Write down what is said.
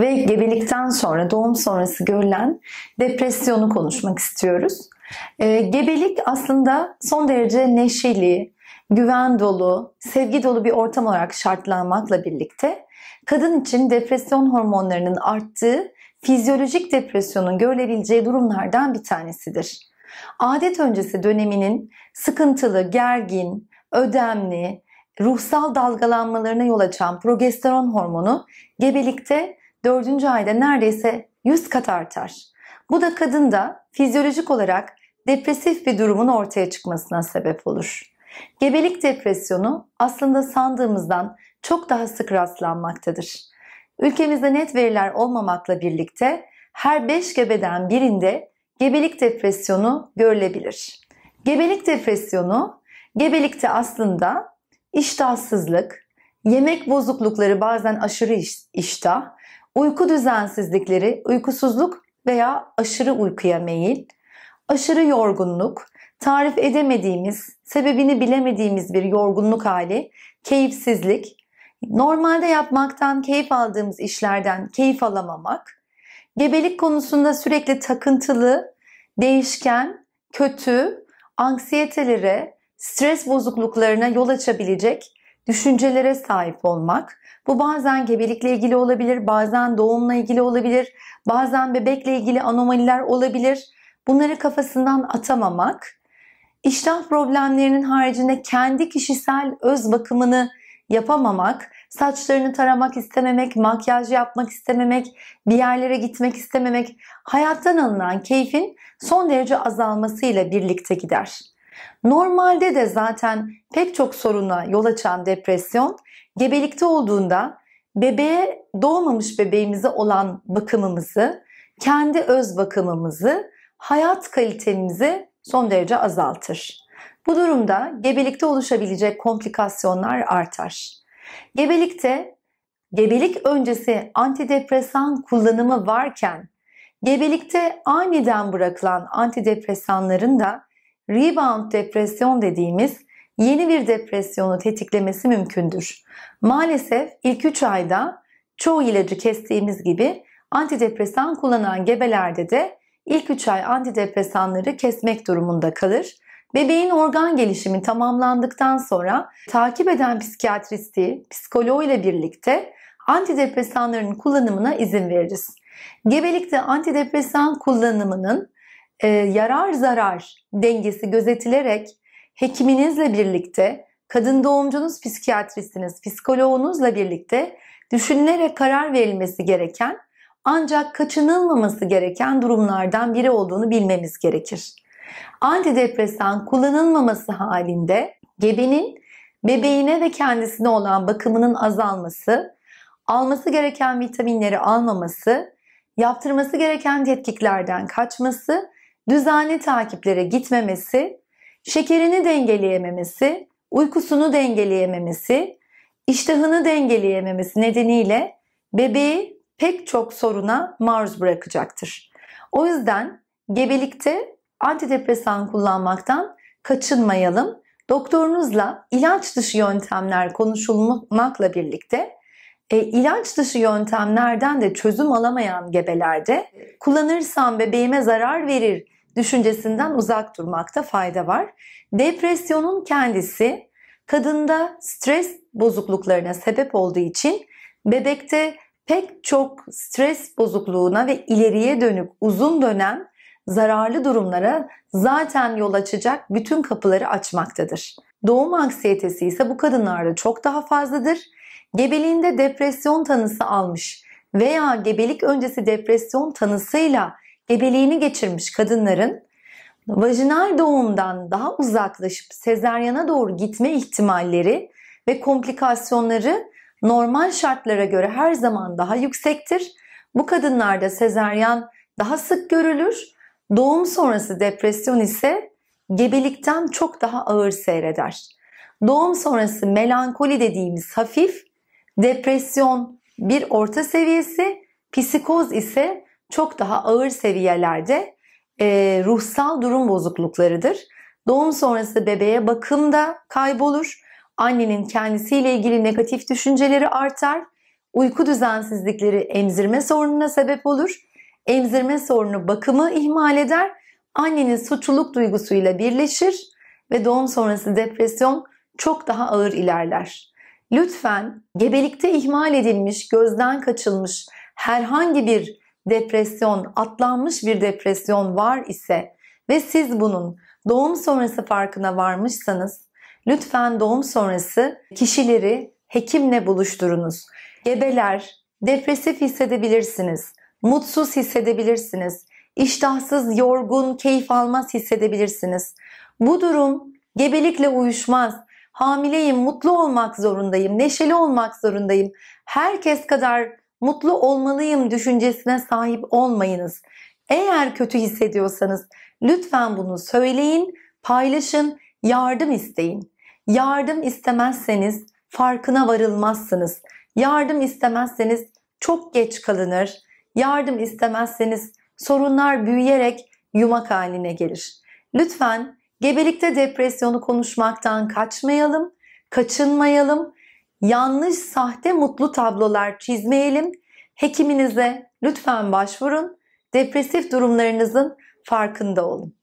ve gebelikten sonra doğum sonrası görülen depresyonu konuşmak istiyoruz. E, gebelik aslında son derece neşeli, güven dolu, sevgi dolu bir ortam olarak şartlanmakla birlikte kadın için depresyon hormonlarının arttığı fizyolojik depresyonun görülebileceği durumlardan bir tanesidir. Adet öncesi döneminin sıkıntılı, gergin, ödemli, ruhsal dalgalanmalarına yol açan progesteron hormonu gebelikte Dördüncü ayda neredeyse 100 kat artar. Bu da kadında fizyolojik olarak depresif bir durumun ortaya çıkmasına sebep olur. Gebelik depresyonu aslında sandığımızdan çok daha sık rastlanmaktadır. Ülkemizde net veriler olmamakla birlikte her 5 gebeden birinde gebelik depresyonu görülebilir. Gebelik depresyonu gebelikte aslında iştahsızlık, yemek bozuklukları bazen aşırı iştah, Uyku düzensizlikleri, uykusuzluk veya aşırı uykuya meyil, aşırı yorgunluk, tarif edemediğimiz, sebebini bilemediğimiz bir yorgunluk hali, keyifsizlik, normalde yapmaktan keyif aldığımız işlerden keyif alamamak, gebelik konusunda sürekli takıntılı, değişken, kötü, anksiyetelere, stres bozukluklarına yol açabilecek düşüncelere sahip olmak. Bu bazen gebelikle ilgili olabilir, bazen doğumla ilgili olabilir, bazen bebekle ilgili anomaliler olabilir. Bunları kafasından atamamak. İştah problemlerinin haricinde kendi kişisel öz bakımını yapamamak, saçlarını taramak istememek, makyaj yapmak istememek, bir yerlere gitmek istememek hayattan alınan keyfin son derece azalmasıyla birlikte gider. Normalde de zaten pek çok soruna yol açan depresyon gebelikte olduğunda bebeğe doğmamış bebeğimize olan bakımımızı, kendi öz bakımımızı, hayat kalitemizi son derece azaltır. Bu durumda gebelikte oluşabilecek komplikasyonlar artar. Gebelikte gebelik öncesi antidepresan kullanımı varken gebelikte aniden bırakılan antidepresanların da rebound depresyon dediğimiz yeni bir depresyonu tetiklemesi mümkündür. Maalesef ilk 3 ayda çoğu ilacı kestiğimiz gibi antidepresan kullanan gebelerde de ilk 3 ay antidepresanları kesmek durumunda kalır. Bebeğin organ gelişimi tamamlandıktan sonra takip eden psikiyatristi, psikoloğu ile birlikte antidepresanların kullanımına izin veririz. Gebelikte antidepresan kullanımının e, yarar zarar dengesi gözetilerek hekiminizle birlikte, kadın doğumcunuz psikiyatristiniz, psikoloğunuzla birlikte düşünülerek karar verilmesi gereken ancak kaçınılmaması gereken durumlardan biri olduğunu bilmemiz gerekir. Antidepresan kullanılmaması halinde gebenin bebeğine ve kendisine olan bakımının azalması, alması gereken vitaminleri almaması, yaptırması gereken tetkiklerden kaçması düzenli takiplere gitmemesi, şekerini dengeleyememesi, uykusunu dengeleyememesi, iştahını dengeleyememesi nedeniyle bebeği pek çok soruna maruz bırakacaktır. O yüzden gebelikte antidepresan kullanmaktan kaçınmayalım. Doktorunuzla ilaç dışı yöntemler konuşulmakla birlikte e, ilaç dışı yöntemlerden de çözüm alamayan gebelerde kullanırsam bebeğime zarar verir düşüncesinden uzak durmakta fayda var. Depresyonun kendisi kadında stres bozukluklarına sebep olduğu için bebekte pek çok stres bozukluğuna ve ileriye dönük uzun dönem zararlı durumlara zaten yol açacak bütün kapıları açmaktadır. Doğum anksiyetesi ise bu kadınlarda çok daha fazladır. Gebeliğinde depresyon tanısı almış veya gebelik öncesi depresyon tanısıyla ebeliğini geçirmiş kadınların vajinal doğumdan daha uzaklaşıp sezeryana doğru gitme ihtimalleri ve komplikasyonları normal şartlara göre her zaman daha yüksektir. Bu kadınlarda sezeryan daha sık görülür. Doğum sonrası depresyon ise gebelikten çok daha ağır seyreder. Doğum sonrası melankoli dediğimiz hafif, depresyon bir orta seviyesi, psikoz ise çok daha ağır seviyelerde e, ruhsal durum bozukluklarıdır. Doğum sonrası bebeğe bakım da kaybolur. Annenin kendisiyle ilgili negatif düşünceleri artar. Uyku düzensizlikleri emzirme sorununa sebep olur. Emzirme sorunu bakımı ihmal eder. Annenin suçluluk duygusuyla birleşir ve doğum sonrası depresyon çok daha ağır ilerler. Lütfen gebelikte ihmal edilmiş, gözden kaçılmış herhangi bir depresyon, atlanmış bir depresyon var ise ve siz bunun doğum sonrası farkına varmışsanız lütfen doğum sonrası kişileri hekimle buluşturunuz. Gebeler, depresif hissedebilirsiniz, mutsuz hissedebilirsiniz, iştahsız, yorgun, keyif almaz hissedebilirsiniz. Bu durum gebelikle uyuşmaz. Hamileyim, mutlu olmak zorundayım, neşeli olmak zorundayım. Herkes kadar mutlu olmalıyım düşüncesine sahip olmayınız. Eğer kötü hissediyorsanız lütfen bunu söyleyin, paylaşın, yardım isteyin. Yardım istemezseniz farkına varılmazsınız. Yardım istemezseniz çok geç kalınır. Yardım istemezseniz sorunlar büyüyerek yumak haline gelir. Lütfen gebelikte depresyonu konuşmaktan kaçmayalım, kaçınmayalım yanlış sahte mutlu tablolar çizmeyelim. Hekiminize lütfen başvurun. Depresif durumlarınızın farkında olun.